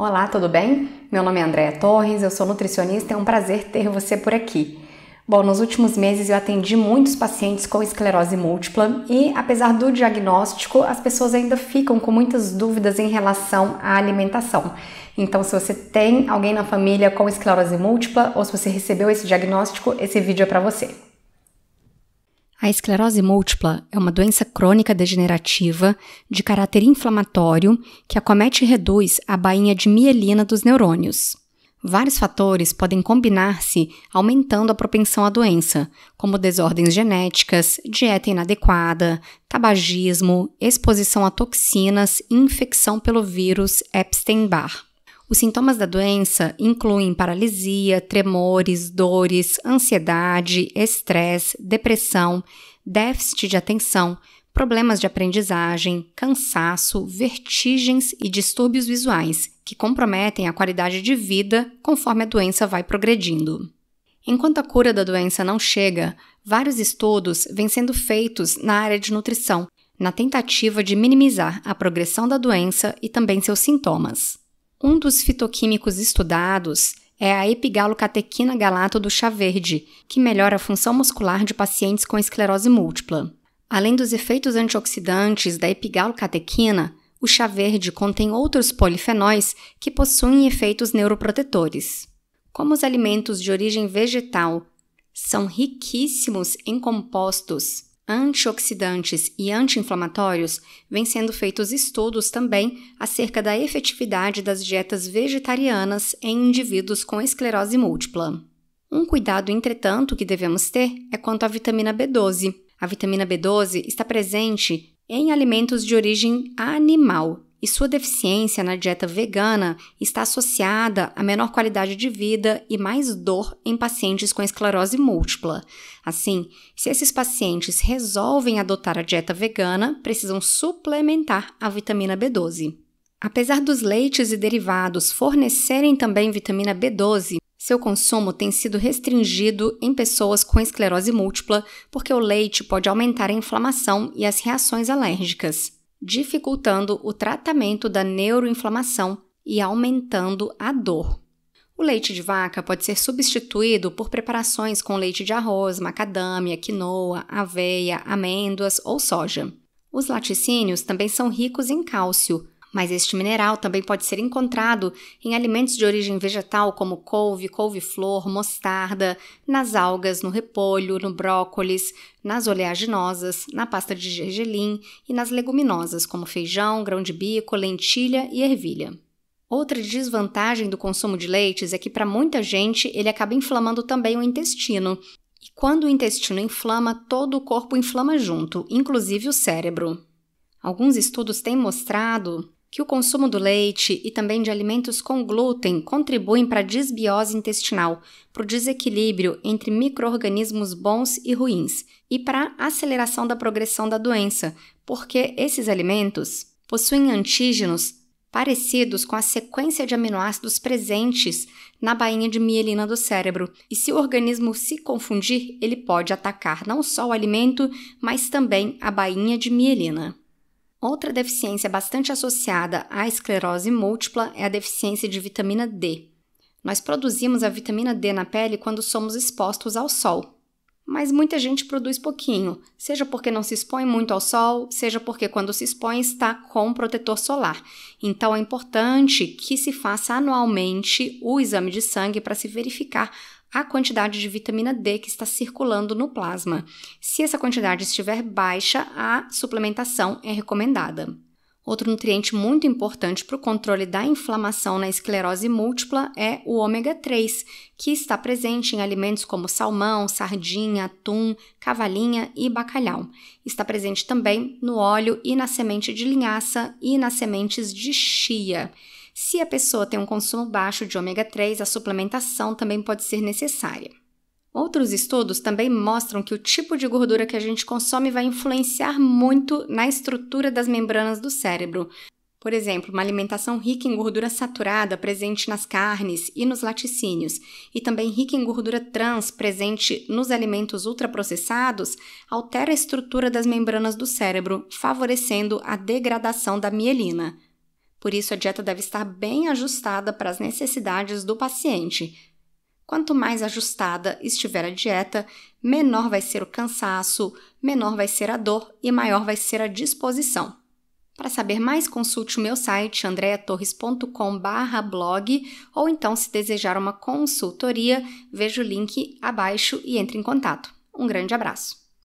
Olá, tudo bem? Meu nome é Andréa Torres, eu sou nutricionista e é um prazer ter você por aqui. Bom, nos últimos meses eu atendi muitos pacientes com esclerose múltipla e, apesar do diagnóstico, as pessoas ainda ficam com muitas dúvidas em relação à alimentação. Então, se você tem alguém na família com esclerose múltipla ou se você recebeu esse diagnóstico, esse vídeo é para você. A esclerose múltipla é uma doença crônica degenerativa de caráter inflamatório que acomete e reduz a bainha de mielina dos neurônios. Vários fatores podem combinar-se, aumentando a propensão à doença, como desordens genéticas, dieta inadequada, tabagismo, exposição a toxinas e infecção pelo vírus Epstein-Barr. Os sintomas da doença incluem paralisia, tremores, dores, ansiedade, estresse, depressão, déficit de atenção, problemas de aprendizagem, cansaço, vertigens e distúrbios visuais, que comprometem a qualidade de vida conforme a doença vai progredindo. Enquanto a cura da doença não chega, vários estudos vêm sendo feitos na área de nutrição, na tentativa de minimizar a progressão da doença e também seus sintomas. Um dos fitoquímicos estudados é a epigalocatequina galato do chá verde, que melhora a função muscular de pacientes com esclerose múltipla. Além dos efeitos antioxidantes da epigalocatequina, o chá verde contém outros polifenóis que possuem efeitos neuroprotetores. Como os alimentos de origem vegetal são riquíssimos em compostos antioxidantes e anti-inflamatórios, vêm sendo feitos estudos também acerca da efetividade das dietas vegetarianas em indivíduos com esclerose múltipla. Um cuidado, entretanto, que devemos ter é quanto à vitamina B12. A vitamina B12 está presente em alimentos de origem animal e sua deficiência na dieta vegana está associada a menor qualidade de vida e mais dor em pacientes com esclerose múltipla. Assim, se esses pacientes resolvem adotar a dieta vegana, precisam suplementar a vitamina B12. Apesar dos leites e derivados fornecerem também vitamina B12, seu consumo tem sido restringido em pessoas com esclerose múltipla, porque o leite pode aumentar a inflamação e as reações alérgicas dificultando o tratamento da neuroinflamação e aumentando a dor. O leite de vaca pode ser substituído por preparações com leite de arroz, macadâmia, quinoa, aveia, amêndoas ou soja. Os laticínios também são ricos em cálcio, mas este mineral também pode ser encontrado em alimentos de origem vegetal como couve, couve-flor, mostarda, nas algas, no repolho, no brócolis, nas oleaginosas, na pasta de gergelim e nas leguminosas como feijão, grão de bico, lentilha e ervilha. Outra desvantagem do consumo de leites é que para muita gente ele acaba inflamando também o intestino. E quando o intestino inflama, todo o corpo inflama junto, inclusive o cérebro. Alguns estudos têm mostrado que o consumo do leite e também de alimentos com glúten contribuem para a desbiose intestinal, para o desequilíbrio entre microorganismos bons e ruins e para a aceleração da progressão da doença, porque esses alimentos possuem antígenos parecidos com a sequência de aminoácidos presentes na bainha de mielina do cérebro, e se o organismo se confundir, ele pode atacar não só o alimento, mas também a bainha de mielina. Outra deficiência bastante associada à esclerose múltipla é a deficiência de vitamina D. Nós produzimos a vitamina D na pele quando somos expostos ao sol. Mas muita gente produz pouquinho, seja porque não se expõe muito ao sol, seja porque quando se expõe está com um protetor solar. Então é importante que se faça anualmente o exame de sangue para se verificar a quantidade de vitamina D que está circulando no plasma. Se essa quantidade estiver baixa, a suplementação é recomendada. Outro nutriente muito importante para o controle da inflamação na esclerose múltipla é o ômega 3, que está presente em alimentos como salmão, sardinha, atum, cavalinha e bacalhau. Está presente também no óleo e na semente de linhaça e nas sementes de chia. Se a pessoa tem um consumo baixo de ômega 3, a suplementação também pode ser necessária. Outros estudos também mostram que o tipo de gordura que a gente consome vai influenciar muito na estrutura das membranas do cérebro. Por exemplo, uma alimentação rica em gordura saturada presente nas carnes e nos laticínios, e também rica em gordura trans presente nos alimentos ultraprocessados, altera a estrutura das membranas do cérebro, favorecendo a degradação da mielina, por isso, a dieta deve estar bem ajustada para as necessidades do paciente. Quanto mais ajustada estiver a dieta, menor vai ser o cansaço, menor vai ser a dor e maior vai ser a disposição. Para saber mais, consulte o meu site andreatorres.com/blog ou então, se desejar uma consultoria, veja o link abaixo e entre em contato. Um grande abraço!